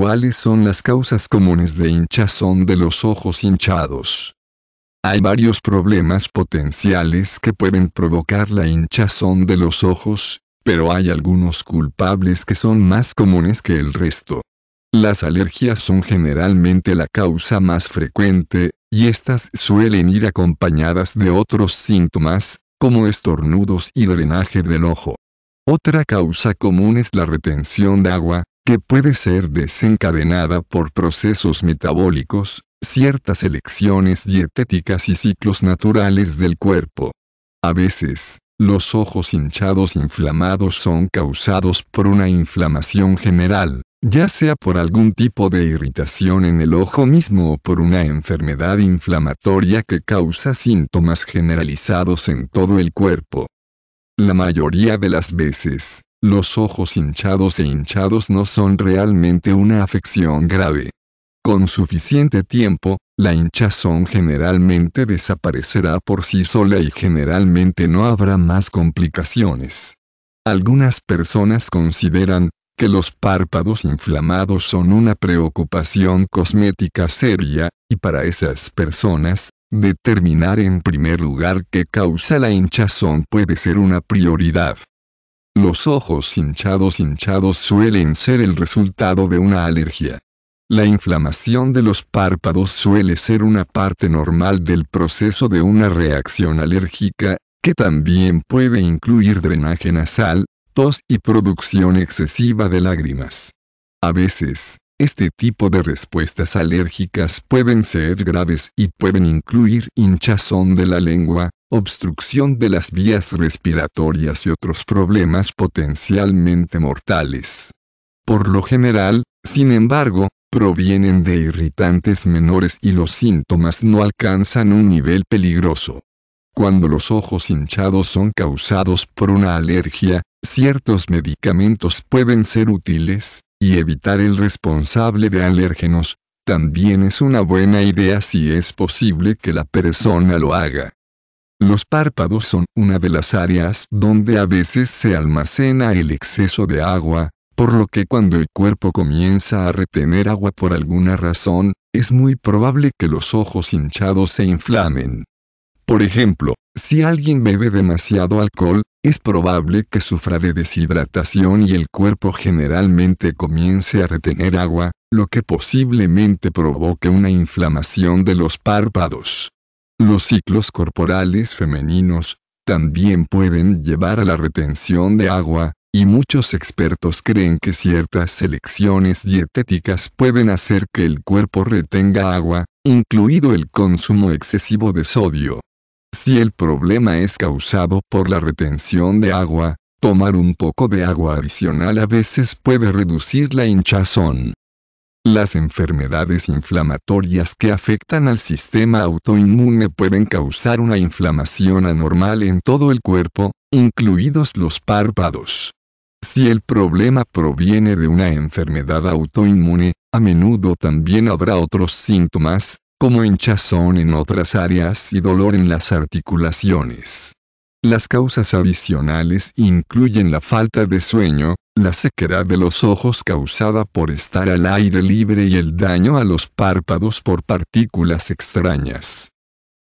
¿Cuáles son las causas comunes de hinchazón de los ojos hinchados? Hay varios problemas potenciales que pueden provocar la hinchazón de los ojos, pero hay algunos culpables que son más comunes que el resto. Las alergias son generalmente la causa más frecuente, y estas suelen ir acompañadas de otros síntomas, como estornudos y drenaje del ojo. Otra causa común es la retención de agua, que puede ser desencadenada por procesos metabólicos, ciertas elecciones dietéticas y ciclos naturales del cuerpo. A veces, los ojos hinchados inflamados son causados por una inflamación general, ya sea por algún tipo de irritación en el ojo mismo o por una enfermedad inflamatoria que causa síntomas generalizados en todo el cuerpo. La mayoría de las veces, los ojos hinchados e hinchados no son realmente una afección grave. Con suficiente tiempo, la hinchazón generalmente desaparecerá por sí sola y generalmente no habrá más complicaciones. Algunas personas consideran que los párpados inflamados son una preocupación cosmética seria, y para esas personas, determinar en primer lugar qué causa la hinchazón puede ser una prioridad. Los ojos hinchados hinchados suelen ser el resultado de una alergia. La inflamación de los párpados suele ser una parte normal del proceso de una reacción alérgica, que también puede incluir drenaje nasal, tos y producción excesiva de lágrimas. A veces, este tipo de respuestas alérgicas pueden ser graves y pueden incluir hinchazón de la lengua, obstrucción de las vías respiratorias y otros problemas potencialmente mortales. Por lo general, sin embargo, provienen de irritantes menores y los síntomas no alcanzan un nivel peligroso. Cuando los ojos hinchados son causados por una alergia, ciertos medicamentos pueden ser útiles, y evitar el responsable de alérgenos, también es una buena idea si es posible que la persona lo haga. Los párpados son una de las áreas donde a veces se almacena el exceso de agua, por lo que cuando el cuerpo comienza a retener agua por alguna razón, es muy probable que los ojos hinchados se inflamen. Por ejemplo, si alguien bebe demasiado alcohol, es probable que sufra de deshidratación y el cuerpo generalmente comience a retener agua, lo que posiblemente provoque una inflamación de los párpados. Los ciclos corporales femeninos, también pueden llevar a la retención de agua, y muchos expertos creen que ciertas selecciones dietéticas pueden hacer que el cuerpo retenga agua, incluido el consumo excesivo de sodio. Si el problema es causado por la retención de agua, tomar un poco de agua adicional a veces puede reducir la hinchazón. Las enfermedades inflamatorias que afectan al sistema autoinmune pueden causar una inflamación anormal en todo el cuerpo, incluidos los párpados. Si el problema proviene de una enfermedad autoinmune, a menudo también habrá otros síntomas, como hinchazón en otras áreas y dolor en las articulaciones. Las causas adicionales incluyen la falta de sueño, la sequedad de los ojos causada por estar al aire libre y el daño a los párpados por partículas extrañas.